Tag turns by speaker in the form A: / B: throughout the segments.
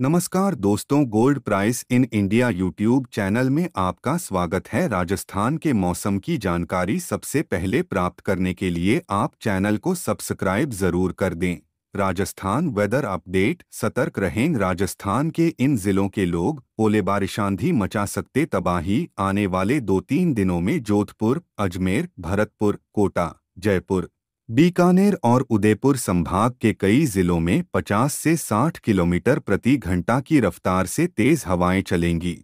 A: नमस्कार दोस्तों gold price in India YouTube channel में आपका स्वागत है राजस्थान के मौसम की जानकारी सबसे पहले प्राप्त करने के लिए आप चैनल को सब्सक्राइब जरूर कर दें राजस्थान वेदर अपडेट सतर्क रहें राजस्थान के इन जिलों के लोग ओले बारिशांधी मचा सकते तबाही आने वाले दो तीन दिनों में जोधपुर अजमेर भरतपुर कोटा जयपुर बीकानेर और उदयपुर संभाग के कई जिलों में 50 से 60 किलोमीटर प्रति घंटा की रफ्तार से तेज हवाएं चलेंगी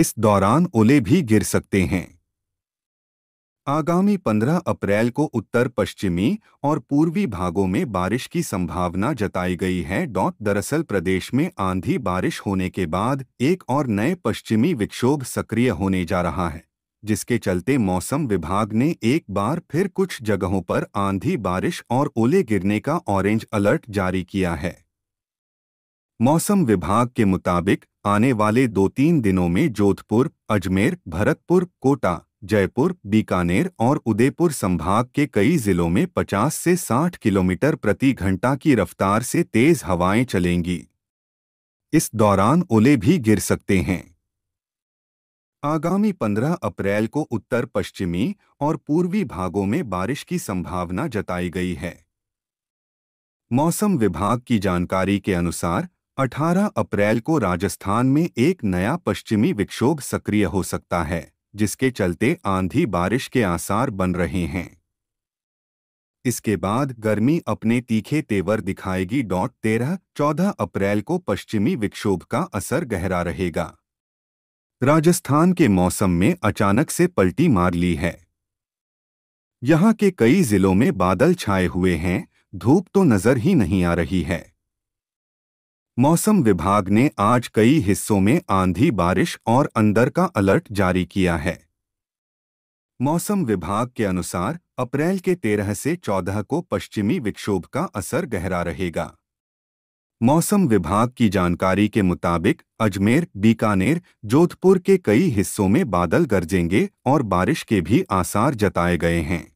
A: इस दौरान ओले भी गिर सकते हैं आगामी 15 अप्रैल को उत्तर पश्चिमी और पूर्वी भागों में बारिश की संभावना जताई गई है डॉट दरअसल प्रदेश में आंधी बारिश होने के बाद एक और नए पश्चिमी विक्षोभ सक्रिय होने जा रहा है जिसके चलते मौसम विभाग ने एक बार फिर कुछ जगहों पर आंधी बारिश और ओले गिरने का ऑरेंज अलर्ट जारी किया है मौसम विभाग के मुताबिक आने वाले दो तीन दिनों में जोधपुर अजमेर भरतपुर कोटा जयपुर बीकानेर और उदयपुर संभाग के कई जिलों में 50 से 60 किलोमीटर प्रति घंटा की रफ्तार से तेज हवाएं चलेंगी इस दौरान ओले भी गिर सकते हैं आगामी 15 अप्रैल को उत्तर पश्चिमी और पूर्वी भागों में बारिश की संभावना जताई गई है मौसम विभाग की जानकारी के अनुसार 18 अप्रैल को राजस्थान में एक नया पश्चिमी विक्षोभ सक्रिय हो सकता है जिसके चलते आंधी बारिश के आसार बन रहे हैं इसके बाद गर्मी अपने तीखे तेवर दिखाएगी डॉट तेरह चौदह अप्रैल को पश्चिमी विक्षोभ का असर गहरा रहेगा राजस्थान के मौसम में अचानक से पलटी मार ली है यहाँ के कई जिलों में बादल छाए हुए हैं धूप तो नजर ही नहीं आ रही है मौसम विभाग ने आज कई हिस्सों में आंधी बारिश और अंदर का अलर्ट जारी किया है मौसम विभाग के अनुसार अप्रैल के 13 से 14 को पश्चिमी विक्षोभ का असर गहरा रहेगा मौसम विभाग की जानकारी के मुताबिक अजमेर बीकानेर जोधपुर के कई हिस्सों में बादल गरजेंगे और बारिश के भी आसार जताए गए हैं